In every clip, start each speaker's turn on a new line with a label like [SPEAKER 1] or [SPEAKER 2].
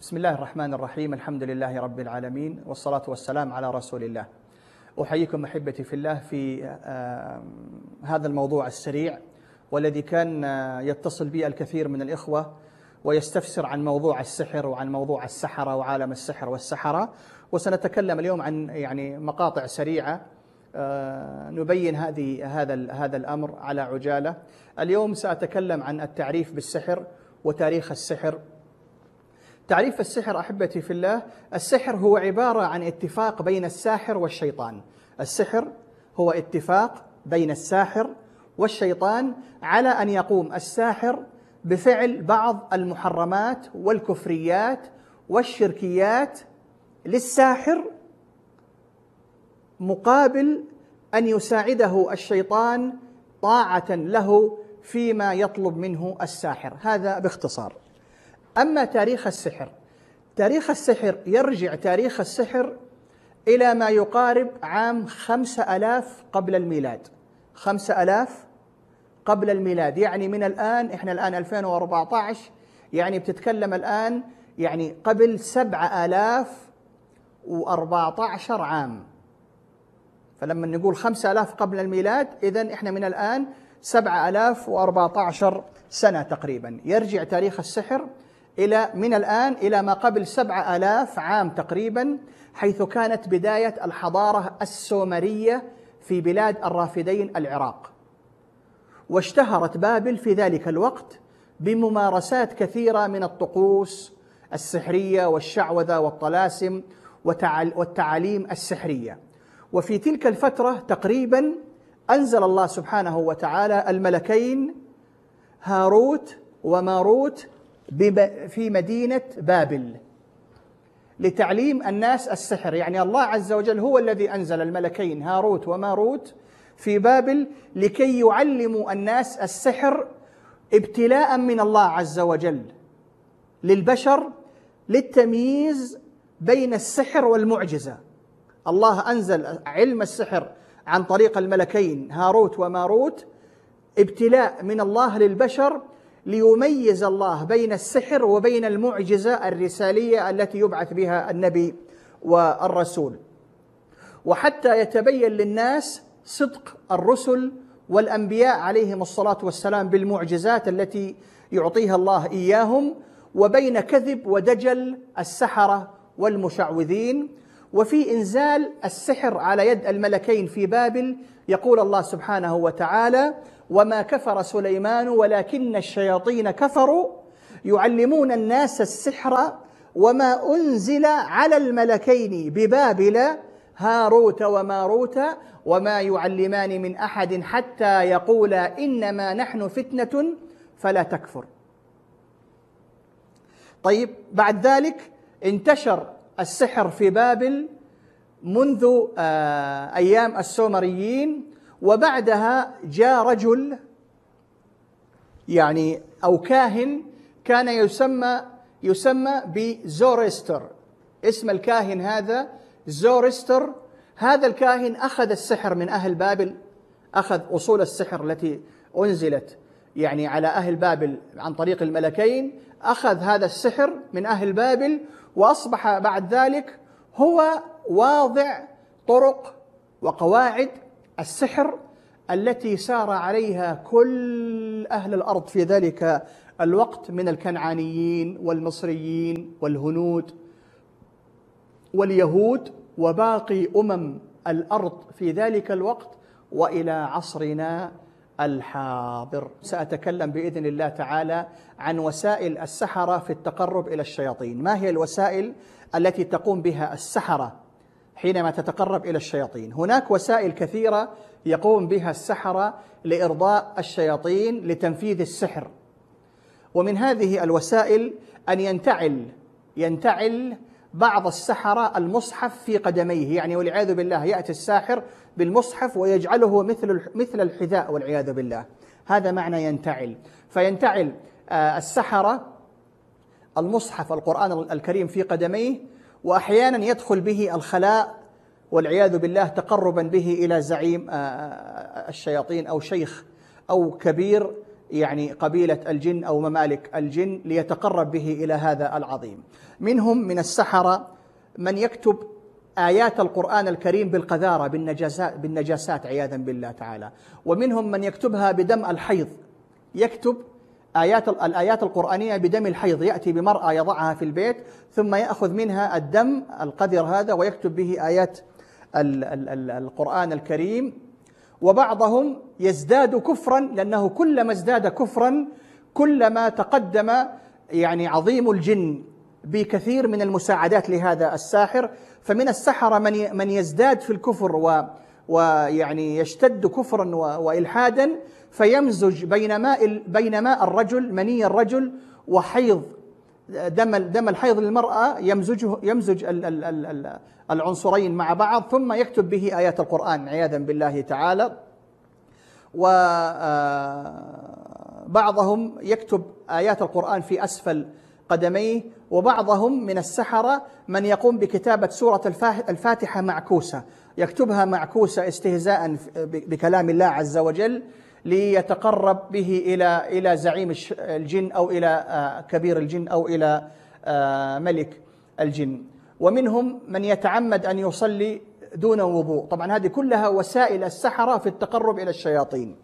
[SPEAKER 1] بسم الله الرحمن الرحيم الحمد لله رب العالمين والصلاة والسلام على رسول الله أحييكم أحبتي في الله في هذا الموضوع السريع والذي كان يتصل بي الكثير من الإخوة ويستفسر عن موضوع السحر وعن موضوع السحرة وعالم السحر والسحرة وسنتكلم اليوم عن يعني مقاطع سريعة نبين هذه هذا هذا الأمر على عجالة اليوم سأتكلم عن التعريف بالسحر وتاريخ السحر تعريف السحر احبتي في الله السحر هو عباره عن اتفاق بين الساحر والشيطان السحر هو اتفاق بين الساحر والشيطان على ان يقوم الساحر بفعل بعض المحرمات والكفريات والشركيات للساحر مقابل ان يساعده الشيطان طاعه له فيما يطلب منه الساحر هذا باختصار أما تاريخ السحر تاريخ السحر يرجع تاريخ السحر إلى ما يقارب عام خمسة ألاف قبل الميلاد خمسة ألاف قبل الميلاد يعني من الآن إحنا الآن 2014 يعني بتتكلم الآن يعني قبل سبعة آلاف وأربعة عشر عام فلما نقول خمسة آلاف قبل الميلاد إذا إحنا من الآن سبعة آلاف وأربعة عشر سنة تقريبا يرجع تاريخ السحر إلى من الآن إلى ما قبل سبعة آلاف عام تقريبا حيث كانت بداية الحضارة السومرية في بلاد الرافدين العراق واشتهرت بابل في ذلك الوقت بممارسات كثيرة من الطقوس السحرية والشعوذة والطلاسم والتعاليم السحرية وفي تلك الفترة تقريبا أنزل الله سبحانه وتعالى الملكين هاروت وماروت في مدينة بابل لتعليم الناس السحر يعني الله عز وجل هو الذي أنزل الملكين هاروت وماروت في بابل لكي يعلموا الناس السحر ابتلاء من الله عز وجل للبشر للتمييز بين السحر والمعجزة الله أنزل علم السحر عن طريق الملكين هاروت وماروت ابتلاء من الله للبشر ليميز الله بين السحر وبين المعجزه الرساليه التي يبعث بها النبي والرسول وحتى يتبين للناس صدق الرسل والانبياء عليهم الصلاه والسلام بالمعجزات التي يعطيها الله اياهم وبين كذب ودجل السحره والمشعوذين وفي انزال السحر على يد الملكين في بابل يقول الله سبحانه وتعالى وما كفر سليمان ولكن الشياطين كفروا يعلمون الناس السحر وما أنزل على الملكين ببابل هاروت وماروت وما يعلمان من أحد حتى يقولا إنما نحن فتنة فلا تكفر طيب بعد ذلك انتشر السحر في بابل منذ آه، أيام السومريين وبعدها جاء رجل يعني أو كاهن كان يسمى يسمى بزورستر اسم الكاهن هذا زورستر هذا الكاهن أخذ السحر من أهل بابل أخذ أصول السحر التي أنزلت يعني على أهل بابل عن طريق الملكين أخذ هذا السحر من أهل بابل وأصبح بعد ذلك هو واضع طرق وقواعد السحر التي سار عليها كل أهل الأرض في ذلك الوقت من الكنعانيين والمصريين والهنود واليهود وباقي أمم الأرض في ذلك الوقت وإلى عصرنا الحاضر سأتكلم بإذن الله تعالى عن وسائل السحرة في التقرب إلى الشياطين ما هي الوسائل التي تقوم بها السحرة حينما تتقرب إلى الشياطين هناك وسائل كثيرة يقوم بها السحرة لإرضاء الشياطين لتنفيذ السحر ومن هذه الوسائل أن ينتعل ينتعل بعض السحرة المصحف في قدميه يعني والعياذ بالله يأتي الساحر بالمصحف ويجعله مثل مثل الحذاء والعياذ بالله هذا معنى ينتعل فينتعل آه، السحرة المصحف القرآن الكريم في قدميه وأحيانا يدخل به الخلاء والعياذ بالله تقربا به إلى زعيم آه، آه، آه، الشياطين أو شيخ أو كبير يعني قبيلة الجن أو ممالك الجن ليتقرب به إلى هذا العظيم منهم من السحرة من يكتب آيات القرآن الكريم بالقذارة بالنجاسات, بالنجاسات عياذا بالله تعالى ومنهم من يكتبها بدم الحيض يكتب آيات الآيات القرآنية بدم الحيض يأتي بمرأة يضعها في البيت ثم يأخذ منها الدم القذر هذا ويكتب به آيات القرآن الكريم وبعضهم يزداد كفرا لأنه كلما ازداد كفرا كلما تقدم يعني عظيم الجن بكثير من المساعدات لهذا الساحر فمن السحرة من من يزداد في الكفر ويعني يشتد كفرا والحادا فيمزج بين ماء بين ماء الرجل مني الرجل وحيض دم دم الحيض للمرأة يمزجه يمزج العنصرين مع بعض ثم يكتب به آيات القرآن عياذا بالله تعالى وبعضهم آه، يكتب آيات القرآن في أسفل قدميه وبعضهم من السحرة من يقوم بكتابة سورة الفاتحة معكوسة يكتبها معكوسة استهزاء بكلام الله عز وجل ليتقرب به الى الى زعيم الجن او الى آه، كبير الجن او الى آه، ملك الجن ومنهم من يتعمد ان يصلي دون وضوء طبعا هذه كلها وسائل السحره في التقرب الى الشياطين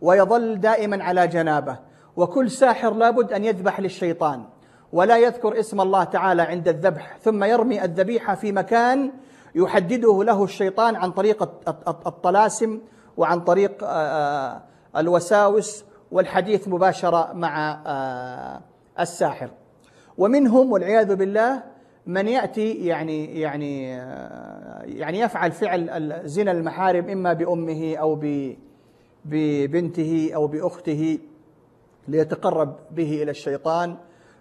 [SPEAKER 1] ويظل دائما على جنابه وكل ساحر لابد ان يذبح للشيطان ولا يذكر اسم الله تعالى عند الذبح ثم يرمي الذبيحه في مكان يحدده له الشيطان عن طريق الطلاسم وعن طريق آه، آه، الوساوس والحديث مباشرة مع آه، الساحر ومنهم والعياذ بالله من يأتي يعني يعني يعني يفعل فعل زنا المحارم إما بأمه أو ببنته أو بأخته ليتقرب به إلى الشيطان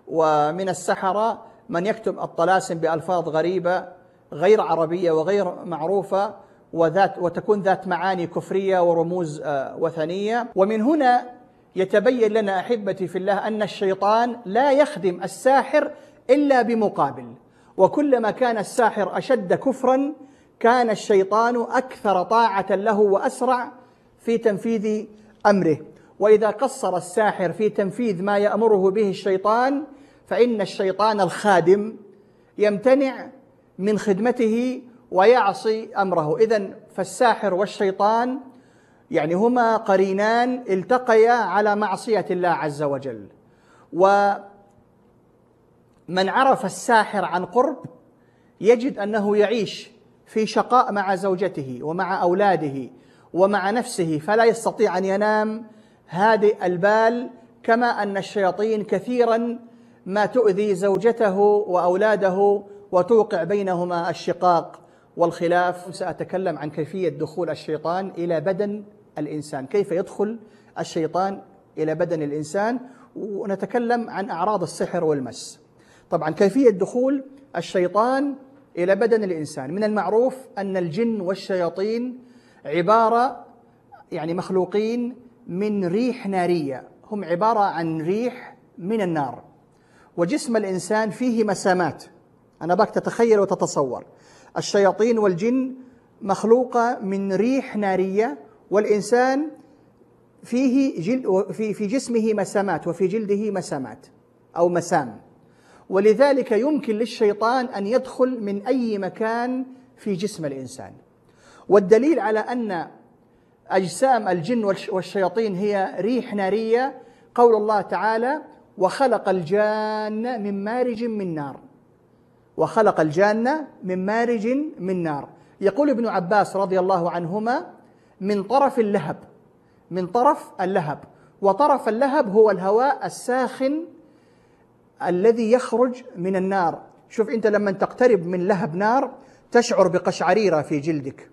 [SPEAKER 1] ومن السحرة من يكتب الطلاسم بألفاظ غريبة غير عربية وغير معروفة وذات وتكون ذات معاني كفريه ورموز آه، وثنيه ومن هنا يتبين لنا احبتي في الله ان الشيطان لا يخدم الساحر الا بمقابل وكلما كان الساحر اشد كفرا كان الشيطان اكثر طاعه له واسرع في تنفيذ امره واذا قصر الساحر في تنفيذ ما يامره به الشيطان فان الشيطان الخادم يمتنع من خدمته ويعصي امره اذا فالساحر والشيطان يعني هما قرينان التقيا على معصيه الله عز وجل ومن عرف الساحر عن قرب يجد انه يعيش في شقاء مع زوجته ومع اولاده ومع نفسه فلا يستطيع ان ينام هادئ البال كما ان الشياطين كثيرا ما تؤذي زوجته واولاده وتوقع بينهما الشقاق والخلاف سأتكلم عن كيفية دخول الشيطان إلى بدن الإنسان كيف يدخل الشيطان إلى بدن الإنسان ونتكلم عن أعراض السحر والمس طبعا كيفية دخول الشيطان إلى بدن الإنسان من المعروف أن الجن والشياطين عبارة يعني مخلوقين من ريح نارية هم عبارة عن ريح من النار وجسم الإنسان فيه مسامات أنا باك تتخيل وتتصور الشياطين والجن مخلوقة من ريح نارية والإنسان فيه جل في في جسمه مسامات وفي جلده مسامات أو مسام ولذلك يمكن للشيطان أن يدخل من أي مكان في جسم الإنسان والدليل على أن أجسام الجن والشياطين هي ريح نارية قول الله تعالى وخلق الجان من مارج من نار وخلق الجان من مارج من نار يقول ابن عباس رضي الله عنهما من طرف اللهب من طرف اللهب وطرف اللهب هو الهواء الساخن الذي يخرج من النار شوف انت لما تقترب من لهب نار تشعر بقشعريره في جلدك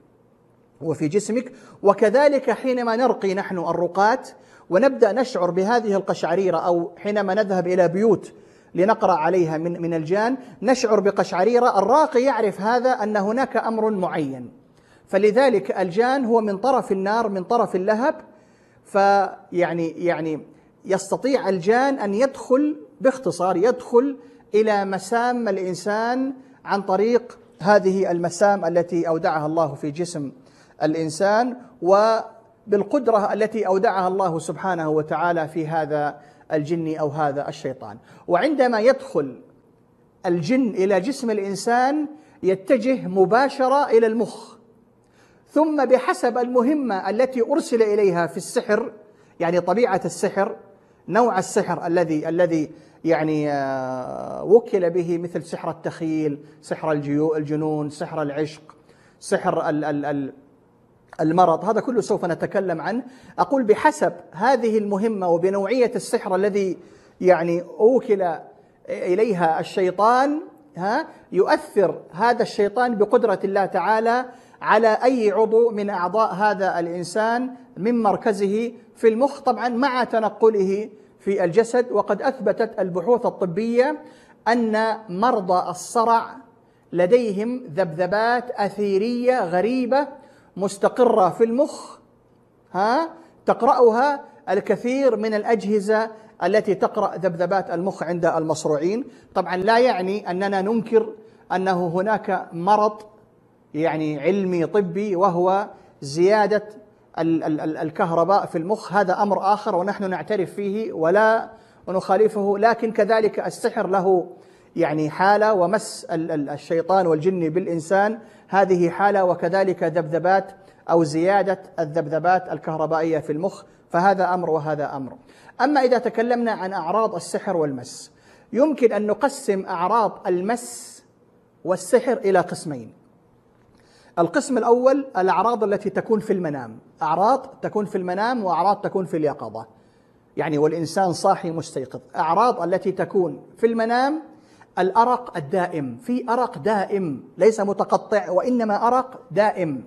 [SPEAKER 1] وفي جسمك وكذلك حينما نرقي نحن الرقات ونبدا نشعر بهذه القشعريره او حينما نذهب الى بيوت لنقرأ عليها من من الجان نشعر بقشعريرة الراقي يعرف هذا أن هناك أمر معين فلذلك الجان هو من طرف النار من طرف اللهب فيعني يعني يستطيع الجان أن يدخل باختصار يدخل إلى مسام الإنسان عن طريق هذه المسام التي أودعها الله في جسم الإنسان وبالقدرة التي أودعها الله سبحانه وتعالى في هذا الجني أو هذا الشيطان وعندما يدخل الجن إلى جسم الإنسان يتجه مباشرة إلى المخ ثم بحسب المهمة التي أرسل إليها في السحر يعني طبيعة السحر نوع السحر الذي الذي يعني آه، وكل به مثل سحر التخيل سحر الجنون سحر العشق سحر ال ال ال المرض هذا كله سوف نتكلم عنه أقول بحسب هذه المهمة وبنوعية السحر الذي يعني أوكل إليها الشيطان ها يؤثر هذا الشيطان بقدرة الله تعالى على أي عضو من أعضاء هذا الإنسان من مركزه في المخ طبعا مع تنقله في الجسد وقد أثبتت البحوث الطبية أن مرضى الصرع لديهم ذبذبات أثيرية غريبة مستقرة في المخ ها تقرأها الكثير من الأجهزة التي تقرأ ذبذبات المخ عند المصروعين طبعا لا يعني أننا ننكر أنه هناك مرض يعني علمي طبي وهو زيادة الكهرباء في المخ هذا أمر آخر ونحن نعترف فيه ولا نخالفه لكن كذلك السحر له يعني حالة ومس الشيطان والجن بالإنسان هذه حالة وكذلك ذبذبات أو زيادة الذبذبات الكهربائية في المخ فهذا أمر وهذا أمر أما إذا تكلمنا عن أعراض السحر والمس يمكن أن نقسم أعراض المس والسحر إلى قسمين القسم الأول الأعراض التي تكون في المنام أعراض تكون في المنام وأعراض تكون في اليقظة يعني والإنسان صاحي مستيقظ أعراض التي تكون في المنام الأرق الدائم في أرق دائم ليس متقطع وإنما أرق دائم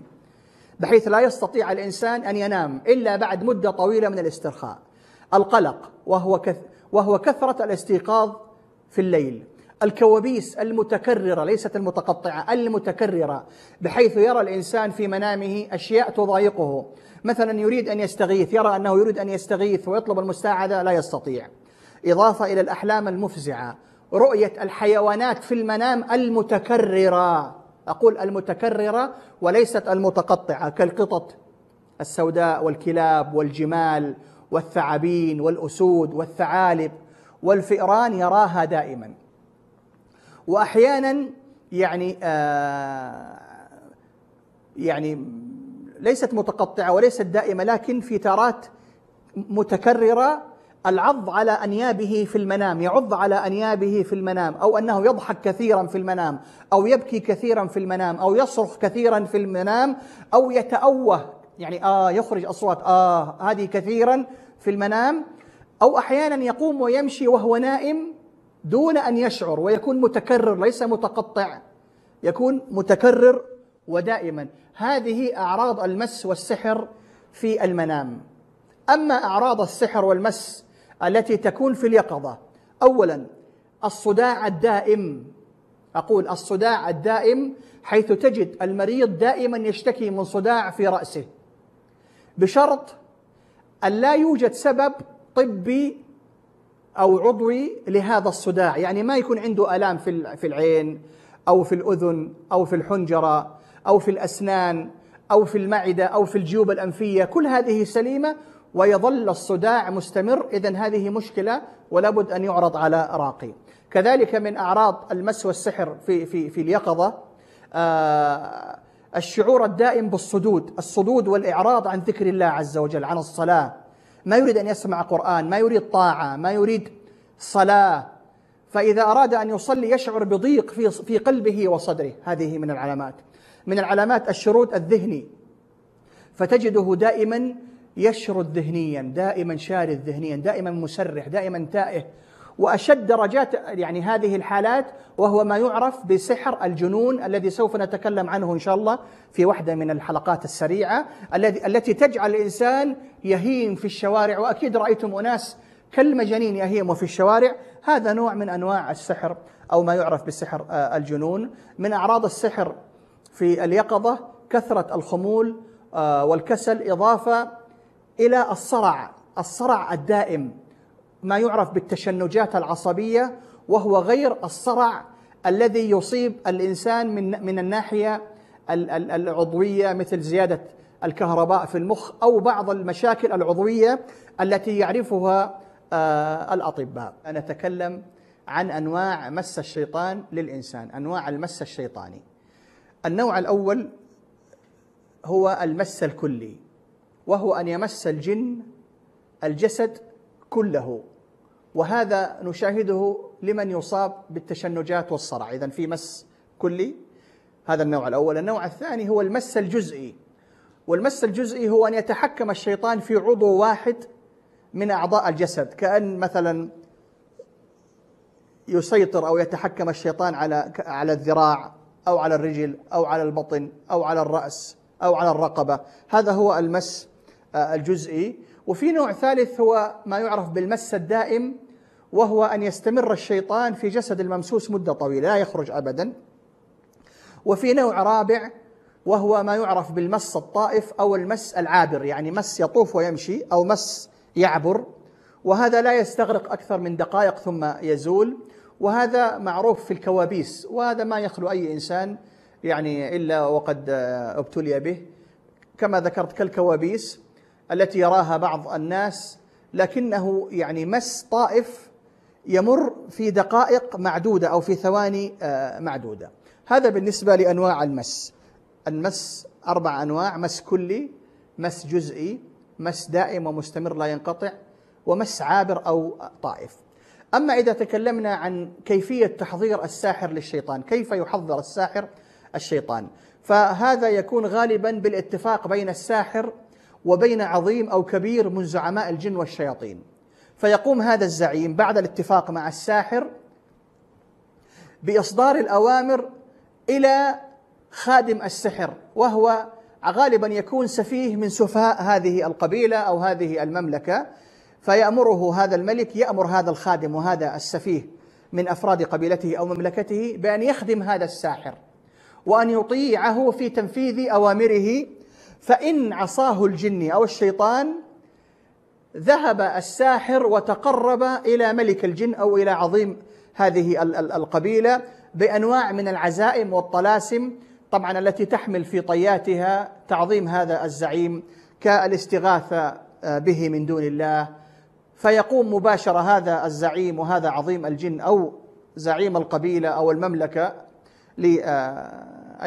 [SPEAKER 1] بحيث لا يستطيع الإنسان أن ينام إلا بعد مدة طويلة من الاسترخاء القلق وهو كث وهو كثرة الاستيقاظ في الليل الكوابيس المتكررة ليست المتقطعة المتكررة بحيث يرى الإنسان في منامه أشياء تضايقه مثلا يريد أن يستغيث يرى أنه يريد أن يستغيث ويطلب المساعدة لا يستطيع إضافة إلى الأحلام المفزعة رؤية الحيوانات في المنام المتكررة أقول المتكررة وليست المتقطعة كالقطط السوداء والكلاب والجمال والثعابين والأسود والثعالب والفئران يراها دائما وأحيانا يعني آه يعني ليست متقطعة وليست دائمة لكن في تارات متكررة العض على أنيابه في المنام يعض على أنيابه في المنام أو أنه يضحك كثيرا في المنام أو يبكي كثيرا في المنام أو يصرخ كثيرا في المنام أو يتأوه يعني آه يخرج أصوات آه هذه كثيرا في المنام أو أحيانا يقوم ويمشي وهو نائم دون أن يشعر ويكون متكرر ليس متقطع يكون متكرر ودائما هذه أعراض المس والسحر في المنام أما أعراض السحر والمس التي تكون في اليقظه اولا الصداع الدائم اقول الصداع الدائم حيث تجد المريض دائما يشتكي من صداع في راسه بشرط ان لا يوجد سبب طبي او عضوي لهذا الصداع يعني ما يكون عنده الام في العين او في الاذن او في الحنجره او في الاسنان او في المعده او في الجيوب الانفيه كل هذه سليمه ويظل الصداع مستمر إذا هذه مشكلة ولابد أن يعرض على راقي كذلك من أعراض المس والسحر في, في, في اليقظة آه الشعور الدائم بالصدود الصدود والإعراض عن ذكر الله عز وجل عن الصلاة ما يريد أن يسمع قرآن ما يريد طاعة ما يريد صلاة فإذا أراد أن يصلي يشعر بضيق في, في قلبه وصدره هذه من العلامات من العلامات الشرود الذهني فتجده دائما يشرد ذهنيا دائما شارد ذهنيا دائما مسرح دائما تائه واشد درجات يعني هذه الحالات وهو ما يعرف بسحر الجنون الذي سوف نتكلم عنه ان شاء الله في واحده من الحلقات السريعه الذي التي تجعل الانسان يهيم في الشوارع واكيد رايتم اناس كالمجانين يهيموا في الشوارع هذا نوع من انواع السحر او ما يعرف بسحر آه، الجنون من اعراض السحر في اليقظه كثره الخمول آه، والكسل اضافه إلى الصرع الصرع الدائم ما يعرف بالتشنجات العصبية وهو غير الصرع الذي يصيب الإنسان من, من الناحية العضوية مثل زيادة الكهرباء في المخ أو بعض المشاكل العضوية التي يعرفها آه، الأطباء نتكلم عن أنواع مس الشيطان للإنسان أنواع المس الشيطاني النوع الأول هو المس الكلي وهو أن يمس الجن الجسد كله وهذا نشاهده لمن يصاب بالتشنجات والصرع إذا في مس كلي هذا النوع الأول النوع الثاني هو المس الجزئي والمس الجزئي هو أن يتحكم الشيطان في عضو واحد من أعضاء الجسد كأن مثلا يسيطر أو يتحكم الشيطان على على الذراع أو على الرجل أو على البطن أو على الرأس أو على الرقبة هذا هو المس آه، الجزئي وفي نوع ثالث هو ما يعرف بالمس الدائم وهو أن يستمر الشيطان في جسد الممسوس مدة طويلة لا يخرج أبدا وفي نوع رابع وهو ما يعرف بالمس الطائف أو المس العابر يعني مس يطوف ويمشي أو مس يعبر وهذا لا يستغرق أكثر من دقائق ثم يزول وهذا معروف في الكوابيس وهذا ما يخلو أي إنسان يعني إلا وقد آه، ابتلي به كما ذكرت كالكوابيس التي يراها بعض الناس لكنه يعني مس طائف يمر في دقائق معدوده او في ثواني آه، معدوده هذا بالنسبه لانواع المس المس اربع انواع مس كلي مس جزئي مس دائم ومستمر لا ينقطع ومس عابر او طائف اما اذا تكلمنا عن كيفيه تحضير الساحر للشيطان كيف يحضر الساحر الشيطان فهذا يكون غالبا بالاتفاق بين الساحر وبين عظيم أو كبير من زعماء الجن والشياطين فيقوم هذا الزعيم بعد الاتفاق مع الساحر بإصدار الأوامر إلى خادم السحر وهو غالبا يكون سفيه من سفهاء هذه القبيلة أو هذه المملكة فيأمره هذا الملك يأمر هذا الخادم وهذا السفيه من أفراد قبيلته أو مملكته بأن يخدم هذا الساحر وأن يطيعه في تنفيذ أوامره فإن عصاه الجن أو الشيطان ذهب الساحر وتقرب إلى ملك الجن أو إلى عظيم هذه القبيلة بأنواع من العزائم والطلاسم طبعا التي تحمل في طياتها تعظيم هذا الزعيم كالاستغاثة آه، به من دون الله فيقوم مباشرة هذا الزعيم وهذا عظيم الجن أو زعيم القبيلة أو المملكة للجن آه،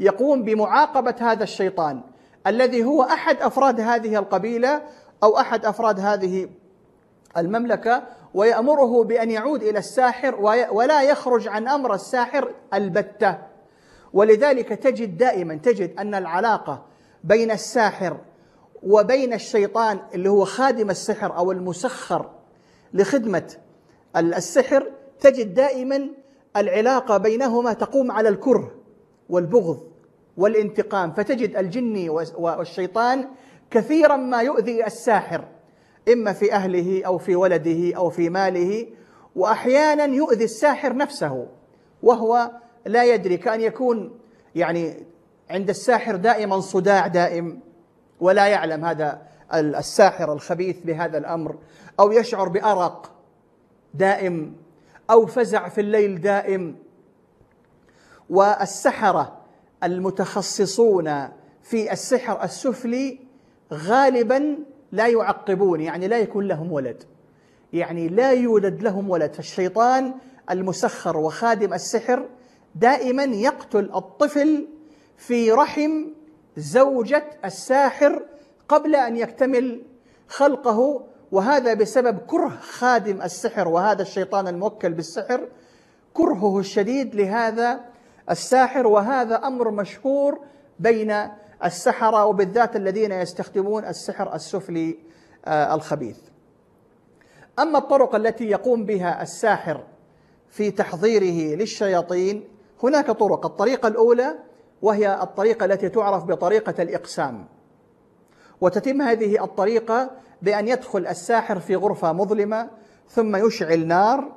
[SPEAKER 1] يقوم بمعاقبه هذا الشيطان الذي هو احد افراد هذه القبيله او احد افراد هذه المملكه ويامره بان يعود الى الساحر ولا يخرج عن امر الساحر البته ولذلك تجد دائما تجد ان العلاقه بين الساحر وبين الشيطان اللي هو خادم السحر او المسخر لخدمه السحر تجد دائما العلاقه بينهما تقوم على الكره والبغض والانتقام فتجد الجني والشيطان كثيرا ما يؤذي الساحر اما في اهله او في ولده او في ماله واحيانا يؤذي الساحر نفسه وهو لا يدري كان يكون يعني عند الساحر دائما صداع دائم ولا يعلم هذا الساحر الخبيث بهذا الامر او يشعر بارق دائم او فزع في الليل دائم والسحرة المتخصصون في السحر السفلي غالبا لا يعقبون يعني لا يكون لهم ولد يعني لا يولد لهم ولد فالشيطان المسخر وخادم السحر دائما يقتل الطفل في رحم زوجة الساحر قبل أن يكتمل خلقه وهذا بسبب كره خادم السحر وهذا الشيطان الموكل بالسحر كرهه الشديد لهذا الساحر وهذا أمر مشهور بين السحرة وبالذات الذين يستخدمون السحر السفلي آه، الخبيث أما الطرق التي يقوم بها الساحر في تحضيره للشياطين هناك طرق الطريقة الأولى وهي الطريقة التي تعرف بطريقة الإقسام وتتم هذه الطريقة بأن يدخل الساحر في غرفة مظلمة ثم يشعل نار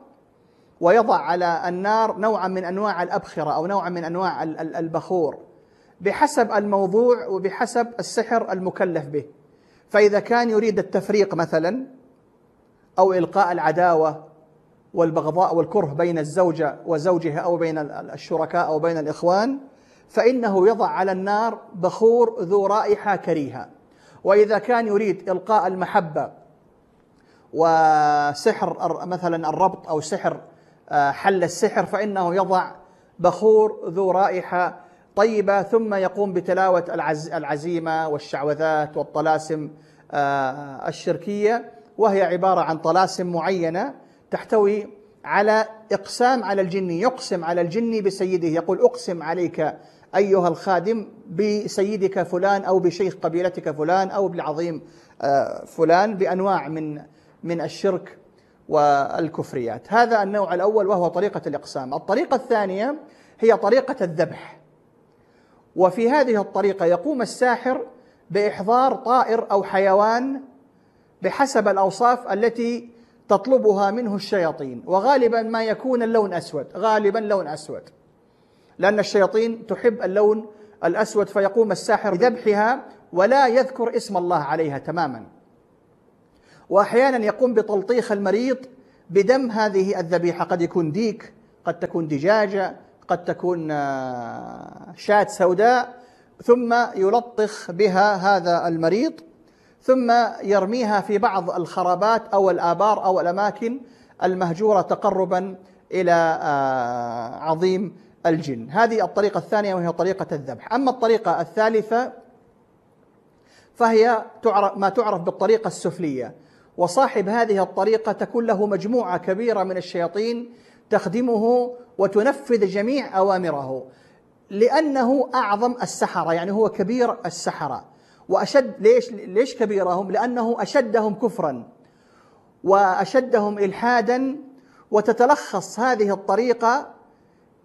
[SPEAKER 1] ويضع على النار نوعا من انواع الابخره او نوعا من انواع البخور بحسب الموضوع وبحسب السحر المكلف به فاذا كان يريد التفريق مثلا او القاء العداوه والبغضاء والكره بين الزوجه وزوجها او بين الشركاء او بين الاخوان فانه يضع على النار بخور ذو رائحه كريهه واذا كان يريد القاء المحبه وسحر مثلا الربط او سحر آه، حل السحر فإنه يضع بخور ذو رائحة طيبة ثم يقوم بتلاوة العزيمة والشعوذات والطلاسم آه، الشركية وهي عبارة عن طلاسم معينة تحتوي على إقسام على الجن يقسم على الجن بسيده يقول أقسم عليك أيها الخادم بسيدك فلان أو بشيخ قبيلتك فلان أو بالعظيم آه، فلان بأنواع من من الشرك والكفريات هذا النوع الأول وهو طريقة الإقسام الطريقة الثانية هي طريقة الذبح وفي هذه الطريقة يقوم الساحر بإحضار طائر أو حيوان بحسب الأوصاف التي تطلبها منه الشياطين وغالبا ما يكون اللون أسود غالبا لون أسود لأن الشياطين تحب اللون الأسود فيقوم الساحر بذبحها ولا يذكر اسم الله عليها تماما وأحيانا يقوم بتلطيخ المريض بدم هذه الذبيحة قد يكون ديك قد تكون دجاجة قد تكون آه، شاة سوداء ثم يلطخ بها هذا المريض ثم يرميها في بعض الخرابات أو الآبار أو الأماكن المهجورة تقربا إلى آه، عظيم الجن هذه الطريقة الثانية وهي طريقة الذبح أما الطريقة الثالثة فهي ما تعرف بالطريقة السفلية وصاحب هذه الطريقة تكون له مجموعة كبيرة من الشياطين تخدمه وتنفذ جميع أوامره لأنه أعظم السحرة يعني هو كبير السحرة وأشد ليش ليش كبيرهم؟ لأنه أشدهم كفرا وأشدهم إلحادا وتتلخص هذه الطريقة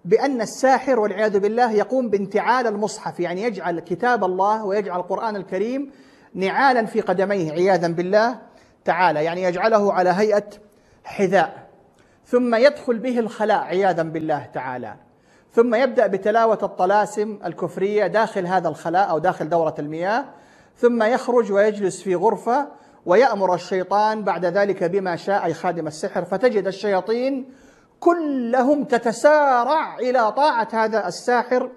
[SPEAKER 1] بأن الساحر والعياذ بالله يقوم بانتعال المصحف يعني يجعل كتاب الله ويجعل القرآن الكريم نعالا في قدميه عياذا بالله تعالى يعني يجعله على هيئة حذاء ثم يدخل به الخلاء عياذا بالله تعالى ثم يبدأ بتلاوة الطلاسم الكفرية داخل هذا الخلاء أو داخل دورة المياه ثم يخرج ويجلس في غرفة ويأمر الشيطان بعد ذلك بما شاء أي خادم السحر فتجد الشياطين كلهم تتسارع إلى طاعة هذا الساحر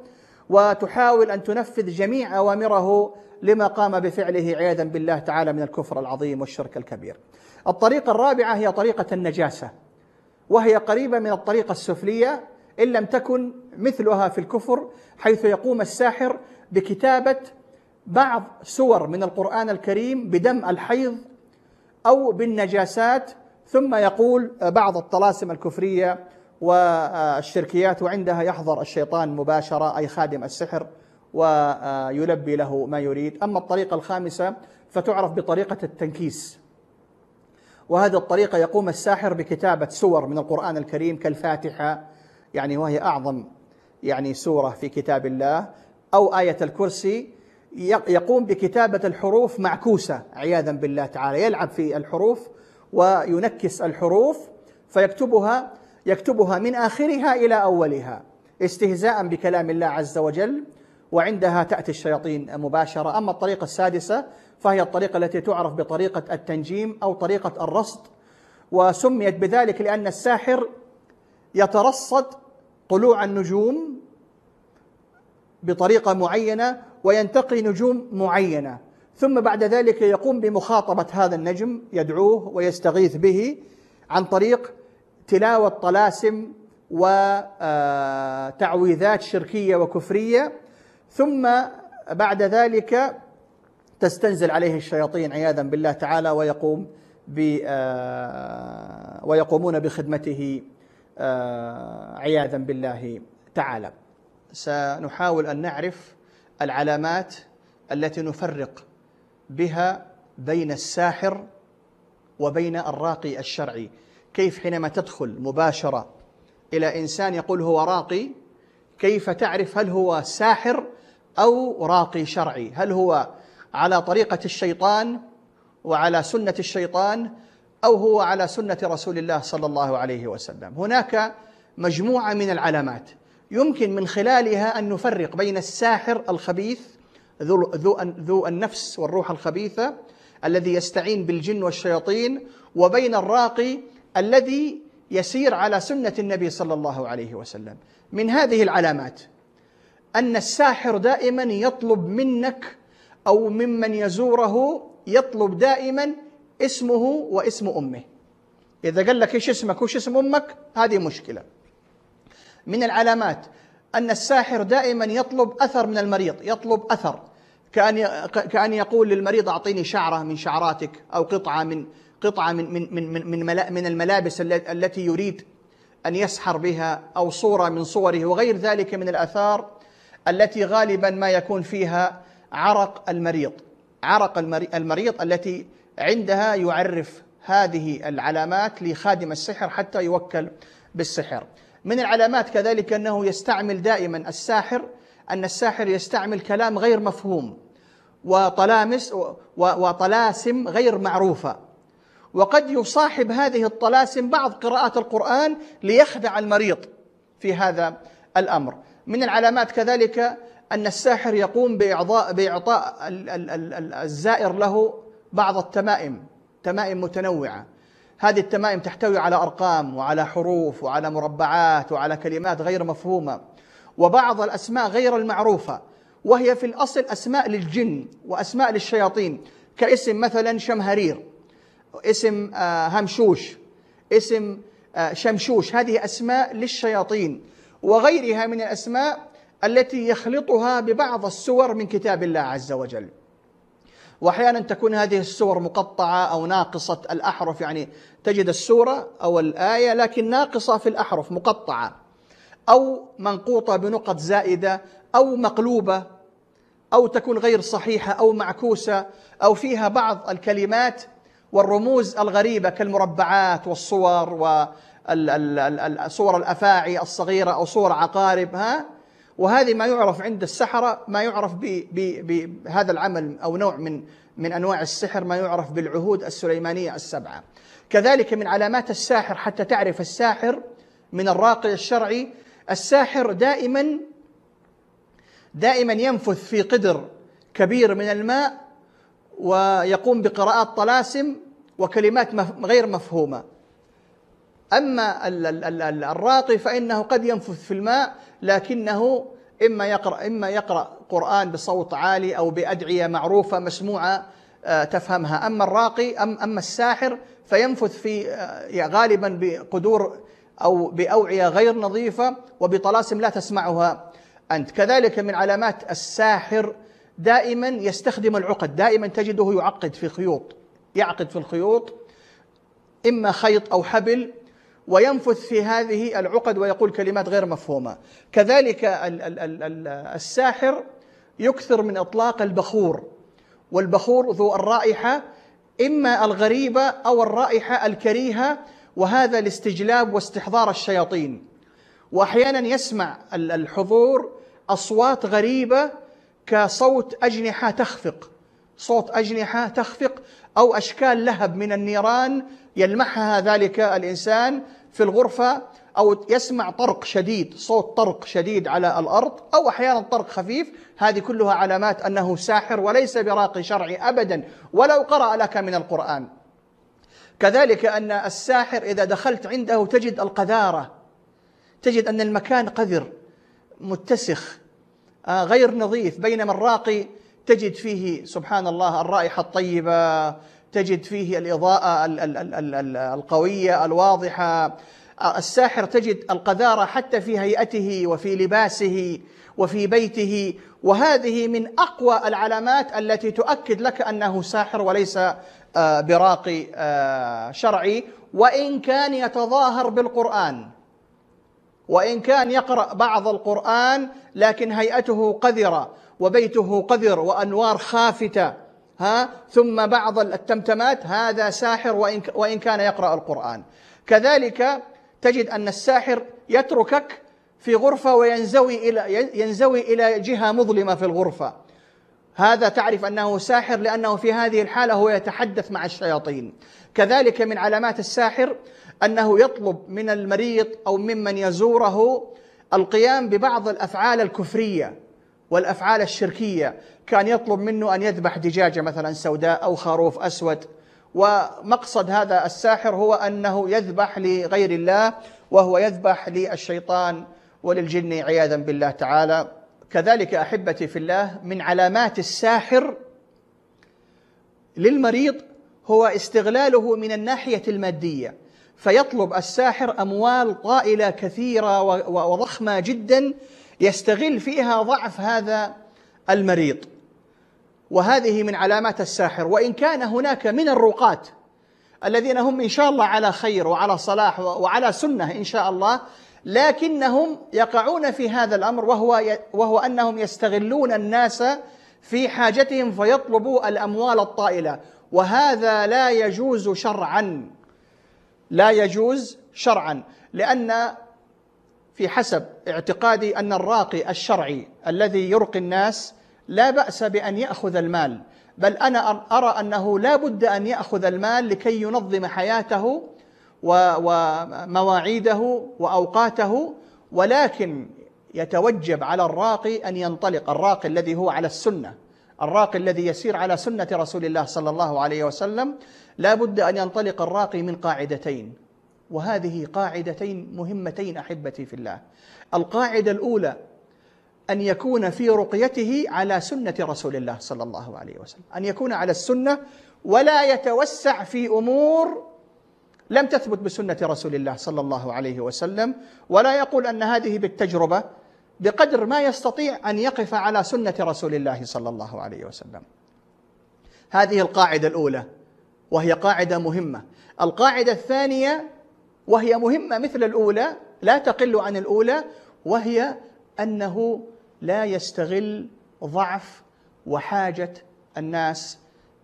[SPEAKER 1] وتحاول أن تنفذ جميع أوامره لما قام بفعله عياذا بالله تعالى من الكفر العظيم والشرك الكبير. الطريقة الرابعة هي طريقة النجاسة وهي قريبة من الطريقة السفلية إن لم تكن مثلها في الكفر حيث يقوم الساحر بكتابة بعض سور من القرآن الكريم بدم الحيض أو بالنجاسات ثم يقول بعض الطلاسم الكفرية والشركيات وعندها يحضر الشيطان مباشرة أي خادم السحر ويلبي له ما يريد أما الطريقة الخامسة فتعرف بطريقة التنكيس وهذه الطريقة يقوم الساحر بكتابة سور من القرآن الكريم كالفاتحة يعني وهي أعظم يعني سورة في كتاب الله أو آية الكرسي يقوم بكتابة الحروف معكوسة عياذا بالله تعالى يلعب في الحروف وينكس الحروف فيكتبها يكتبها من آخرها إلى أولها استهزاء بكلام الله عز وجل وعندها تأتي الشياطين مباشرة أما الطريقة السادسة فهي الطريقة التي تعرف بطريقة التنجيم أو طريقة الرصد وسميت بذلك لأن الساحر يترصد طلوع النجوم بطريقة معينة وينتقي نجوم معينة ثم بعد ذلك يقوم بمخاطبة هذا النجم يدعوه ويستغيث به عن طريق تلاوة طلاسم وتعويذات آه، شركية وكفرية ثم بعد ذلك تستنزل عليه الشياطين عياذا بالله تعالى ويقوم ب آه، ويقومون بخدمته آه، عياذا بالله تعالى سنحاول ان نعرف العلامات التي نفرق بها بين الساحر وبين الراقي الشرعي كيف حينما تدخل مباشره الى انسان يقول هو راقي كيف تعرف هل هو ساحر أو راقي شرعي هل هو على طريقة الشيطان وعلى سنة الشيطان أو هو على سنة رسول الله صلى الله عليه وسلم هناك مجموعة من العلامات يمكن من خلالها أن نفرق بين الساحر الخبيث ذو, ذو, ذو النفس والروح الخبيثة الذي يستعين بالجن والشياطين وبين الراقي الذي يسير على سنة النبي صلى الله عليه وسلم من هذه العلامات أن الساحر دائما يطلب منك أو ممن يزوره يطلب دائما اسمه واسم أمه إذا قال لك إيش اسمك وإيش اسم أمك هذه مشكلة من العلامات أن الساحر دائما يطلب أثر من المريض يطلب أثر كأن كأن يقول للمريض أعطيني شعرة من شعراتك أو قطعة من قطعة من من من من, من الملابس التي يريد أن يسحر بها أو صورة من صوره وغير ذلك من الآثار التي غالبا ما يكون فيها عرق المريض عرق المريض التي عندها يعرف هذه العلامات لخادم السحر حتى يوكل بالسحر من العلامات كذلك انه يستعمل دائما الساحر ان الساحر يستعمل كلام غير مفهوم وطلامس وطلاسم غير معروفه وقد يصاحب هذه الطلاسم بعض قراءات القران ليخدع المريض في هذا الامر من العلامات كذلك أن الساحر يقوم بإعضاء بإعطاء الزائر له بعض التمائم تمائم متنوعة هذه التمائم تحتوي على أرقام وعلى حروف وعلى مربعات وعلى كلمات غير مفهومة وبعض الأسماء غير المعروفة وهي في الأصل أسماء للجن وأسماء للشياطين كاسم مثلا شمهرير اسم آه، همشوش اسم آه، شمشوش هذه أسماء للشياطين وغيرها من الاسماء التي يخلطها ببعض السور من كتاب الله عز وجل. واحيانا تكون هذه السور مقطعه او ناقصه الاحرف يعني تجد السوره او الايه لكن ناقصه في الاحرف مقطعه او منقوطه بنقط زائده او مقلوبه او تكون غير صحيحه او معكوسه او فيها بعض الكلمات والرموز الغريبه كالمربعات والصور صور الافاعي الصغيره او صور عقارب ها وهذه ما يعرف عند السحره ما يعرف بهذا العمل او نوع من من انواع السحر ما يعرف بالعهود السليمانيه السبعه. كذلك من علامات الساحر حتى تعرف الساحر من الراقي الشرعي الساحر دائما دائما ينفث في قدر كبير من الماء ويقوم بقراءات طلاسم وكلمات غير مفهومه أما الراقي فإنه قد ينفث في الماء لكنه إما يقرأ إما يقرأ قرآن بصوت عالي أو بأدعية معروفة مسموعة آه، تفهمها أما الراقي أم أما الساحر فينفث في آه، غالبا بقدور أو بأوعية غير نظيفة وبطلاسم لا تسمعها أنت كذلك من علامات الساحر دائما يستخدم العقد دائما تجده يعقد في خيوط يعقد في الخيوط إما خيط أو حبل وينفث في هذه العقد ويقول كلمات غير مفهومه كذلك الساحر يكثر من اطلاق البخور والبخور ذو الرائحه اما الغريبه او الرائحه الكريهه وهذا لاستجلاب واستحضار الشياطين واحيانا يسمع الحضور اصوات غريبه كصوت اجنحه تخفق صوت أجنحة تخفق أو أشكال لهب من النيران يلمحها ذلك الإنسان في الغرفة أو يسمع طرق شديد صوت طرق شديد على الأرض أو أحيانا طرق خفيف هذه كلها علامات أنه ساحر وليس براقي شرعي أبدا ولو قرأ لك من القرآن كذلك أن الساحر إذا دخلت عنده تجد القذارة تجد أن المكان قذر متسخ آه، غير نظيف بينما الراقي تجد فيه سبحان الله الرائحه الطيبه تجد فيه الاضاءه القويه الواضحه الساحر تجد القذاره حتى في هيئته وفي لباسه وفي بيته وهذه من اقوى العلامات التي تؤكد لك انه ساحر وليس آه، براقي آه، شرعي وان كان يتظاهر بالقران وان كان يقرا بعض القران لكن هيئته قذره وبيته قذر وأنوار خافتة ها ثم بعض التمتمات هذا ساحر وإن, وإن كان يقرأ القرآن كذلك تجد أن الساحر يتركك في غرفة وينزوي إلى ينزوي إلى جهة مظلمة في الغرفة هذا تعرف أنه ساحر لأنه في هذه الحالة هو يتحدث مع الشياطين كذلك من علامات الساحر أنه يطلب من المريض أو ممن يزوره القيام ببعض الأفعال الكفرية والافعال الشركيه كان يطلب منه ان يذبح دجاجه مثلا سوداء او خروف اسود ومقصد هذا الساحر هو انه يذبح لغير الله وهو يذبح للشيطان وللجن عياذا بالله تعالى كذلك احبتي في الله من علامات الساحر للمريض هو استغلاله من الناحيه الماديه فيطلب الساحر اموال طائله كثيره وضخمه جدا يستغل فيها ضعف هذا المريض وهذه من علامات الساحر وان كان هناك من الرقاه الذين هم ان شاء الله على خير وعلى صلاح وعلى سنه ان شاء الله لكنهم يقعون في هذا الامر وهو وهو انهم يستغلون الناس في حاجتهم فيطلبوا الاموال الطائله وهذا لا يجوز شرعا لا يجوز شرعا لان في حسب اعتقادي ان الراقي الشرعي الذي يرقي الناس لا باس بان ياخذ المال بل انا ارى انه لا بد ان ياخذ المال لكي ينظم حياته ومواعيده واوقاته ولكن يتوجب على الراقي ان ينطلق الراقي الذي هو على السنه الراقي الذي يسير على سنه رسول الله صلى الله عليه وسلم لا بد ان ينطلق الراقي من قاعدتين وهذه قاعدتين مهمتين احبتي في الله القاعده الاولى ان يكون في رقيته على سنه رسول الله صلى الله عليه وسلم ان يكون على السنه ولا يتوسع في امور لم تثبت بسنه رسول الله صلى الله عليه وسلم ولا يقول ان هذه بالتجربه بقدر ما يستطيع ان يقف على سنه رسول الله صلى الله عليه وسلم. هذه القاعده الاولى وهي قاعده مهمه. القاعده الثانيه وهي مهمة مثل الأولى لا تقل عن الأولى وهي أنه لا يستغل ضعف وحاجة الناس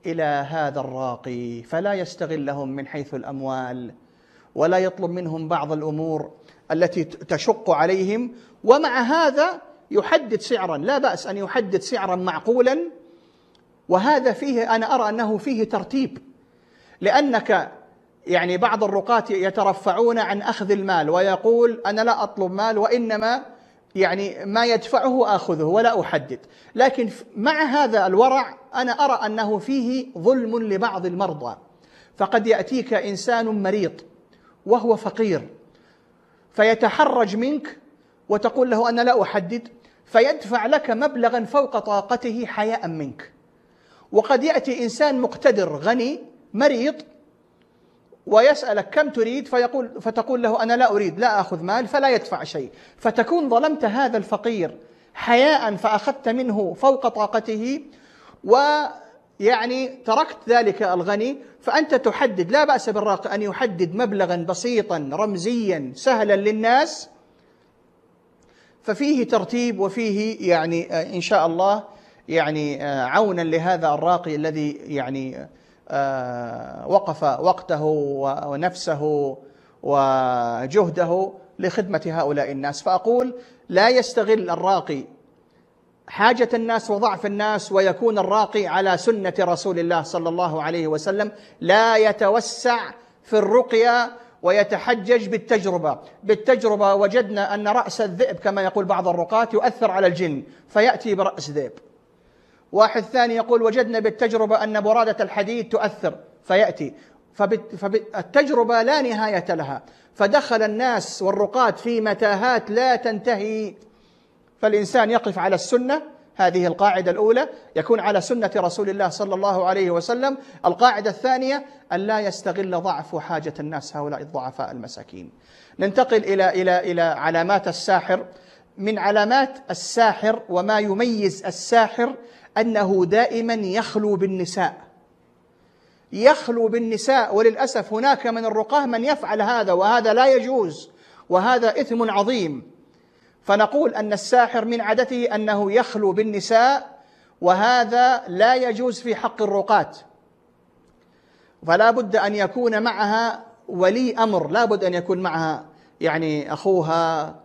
[SPEAKER 1] إلى هذا الراقي فلا يستغلهم من حيث الأموال ولا يطلب منهم بعض الأمور التي تشق عليهم ومع هذا يحدد سعرا لا بأس أن يحدد سعرا معقولا وهذا فيه أنا أرى أنه فيه ترتيب لأنك يعني بعض الرقاة يترفعون عن أخذ المال ويقول أنا لا أطلب مال وإنما يعني ما يدفعه آخذه ولا أحدد لكن مع هذا الورع أنا أرى أنه فيه ظلم لبعض المرضى فقد يأتيك إنسان مريض وهو فقير فيتحرج منك وتقول له أنا لا أحدد فيدفع لك مبلغا فوق طاقته حياء منك وقد يأتي إنسان مقتدر غني مريض ويسألك كم تريد فيقول فتقول له أنا لا أريد لا أخذ مال فلا يدفع شيء فتكون ظلمت هذا الفقير حياء فأخذت منه فوق طاقته ويعني تركت ذلك الغني فأنت تحدد لا بأس بالراقي أن يحدد مبلغا بسيطا رمزيا سهلا للناس ففيه ترتيب وفيه يعني آه، إن شاء الله يعني آه، عونا لهذا الراقي الذي يعني آه، آه، وقف وقته ونفسه وجهده لخدمة هؤلاء الناس فأقول لا يستغل الراقي حاجة الناس وضعف الناس ويكون الراقي على سنة رسول الله صلى الله عليه وسلم لا يتوسع في الرقية ويتحجج بالتجربة بالتجربة وجدنا أن رأس الذئب كما يقول بعض الرقاة يؤثر على الجن فيأتي برأس ذئب واحد ثاني يقول وجدنا بالتجربة أن برادة الحديد تؤثر فيأتي فالتجربة لا نهاية لها فدخل الناس والرقاد في متاهات لا تنتهي فالإنسان يقف على السنة هذه القاعدة الأولى يكون على سنة رسول الله صلى الله عليه وسلم القاعدة الثانية أن لا يستغل ضعف وحاجة الناس هؤلاء الضعفاء المساكين ننتقل إلى إلى إلى علامات الساحر من علامات الساحر وما يميز الساحر انه دائما يخلو بالنساء يخلو بالنساء وللاسف هناك من الرقاه من يفعل هذا وهذا لا يجوز وهذا اثم عظيم فنقول ان الساحر من عادته انه يخلو بالنساء وهذا لا يجوز في حق الرقاه فلا بد ان يكون معها ولي امر لا بد ان يكون معها يعني اخوها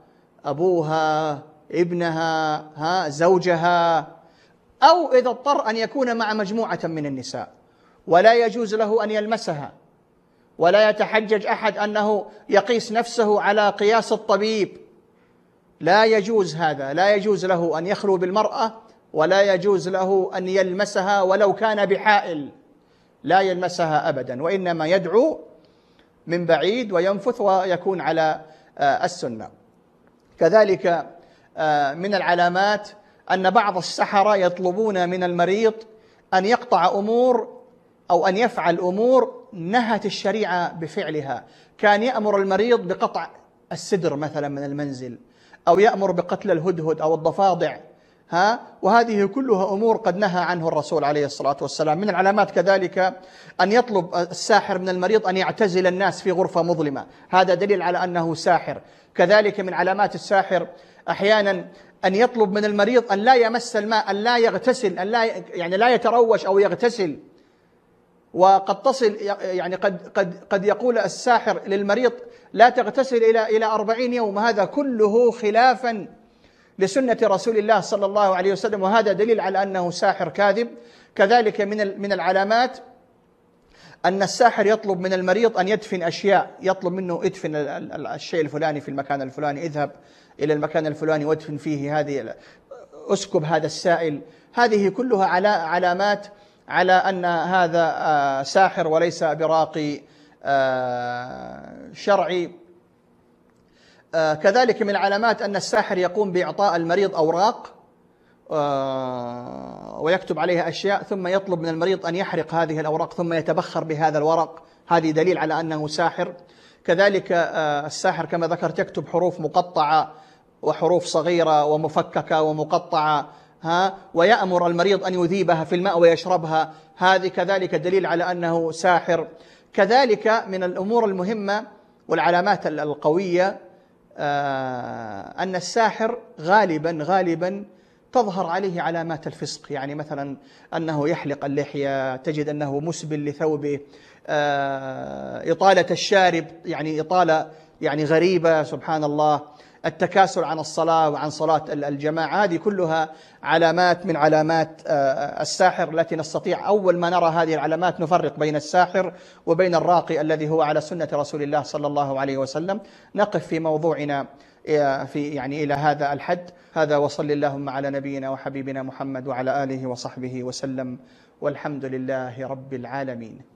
[SPEAKER 1] ابوها ابنها ها زوجها أو إذا اضطر أن يكون مع مجموعة من النساء ولا يجوز له أن يلمسها ولا يتحجج أحد أنه يقيس نفسه على قياس الطبيب لا يجوز هذا لا يجوز له أن يخلو بالمرأة ولا يجوز له أن يلمسها ولو كان بحائل لا يلمسها أبدا وإنما يدعو من بعيد وينفث ويكون على آه، السنة كذلك آه، من العلامات أن بعض السحرة يطلبون من المريض أن يقطع أمور أو أن يفعل أمور نهت الشريعة بفعلها كان يأمر المريض بقطع السدر مثلا من المنزل أو يأمر بقتل الهدهد أو الضفادع ها وهذه كلها امور قد نهى عنه الرسول عليه الصلاه والسلام من العلامات كذلك ان يطلب الساحر من المريض ان يعتزل الناس في غرفه مظلمه هذا دليل على انه ساحر كذلك من علامات الساحر احيانا أن يطلب من المريض أن لا يمس الماء أن لا يغتسل أن لا يعني لا يتروش أو يغتسل وقد تصل يعني قد قد قد يقول الساحر للمريض لا تغتسل إلى إلى أربعين يوم هذا كله خلافا لسنة رسول الله صلى الله عليه وسلم وهذا دليل على أنه ساحر كاذب كذلك من من العلامات أن الساحر يطلب من المريض أن يدفن أشياء يطلب منه ادفن الشيء الفلاني في المكان الفلاني اذهب إلى المكان الفلاني وادفن فيه هذه أسكب هذا السائل هذه كلها على علامات على أن هذا آه، ساحر وليس براقي آه، شرعي آه، كذلك من العلامات أن الساحر يقوم بإعطاء المريض أوراق ويكتب عليها أشياء ثم يطلب من المريض أن يحرق هذه الأوراق ثم يتبخر بهذا الورق هذه دليل على أنه ساحر كذلك الساحر كما ذكرت يكتب حروف مقطعة وحروف صغيرة ومفككة ومقطعة ها ويأمر المريض أن يذيبها في الماء ويشربها هذه كذلك دليل على أنه ساحر كذلك من الأمور المهمة والعلامات القوية آه، أن الساحر غالبا غالبا تظهر عليه علامات الفسق يعني مثلا أنه يحلق اللحية تجد أنه مسبل لثوبه آه، إطالة الشارب يعني إطالة يعني غريبة سبحان الله التكاسل عن الصلاة وعن صلاة الجماعة هذه كلها علامات من علامات آه، آه، الساحر التي نستطيع أول ما نرى هذه العلامات نفرق بين الساحر وبين الراقي الذي هو على سنة رسول الله صلى الله عليه وسلم نقف في موضوعنا آه، في يعني إلى هذا الحد هذا وصل اللهم على نبينا وحبيبنا محمد وعلى آله وصحبه وسلم والحمد لله رب العالمين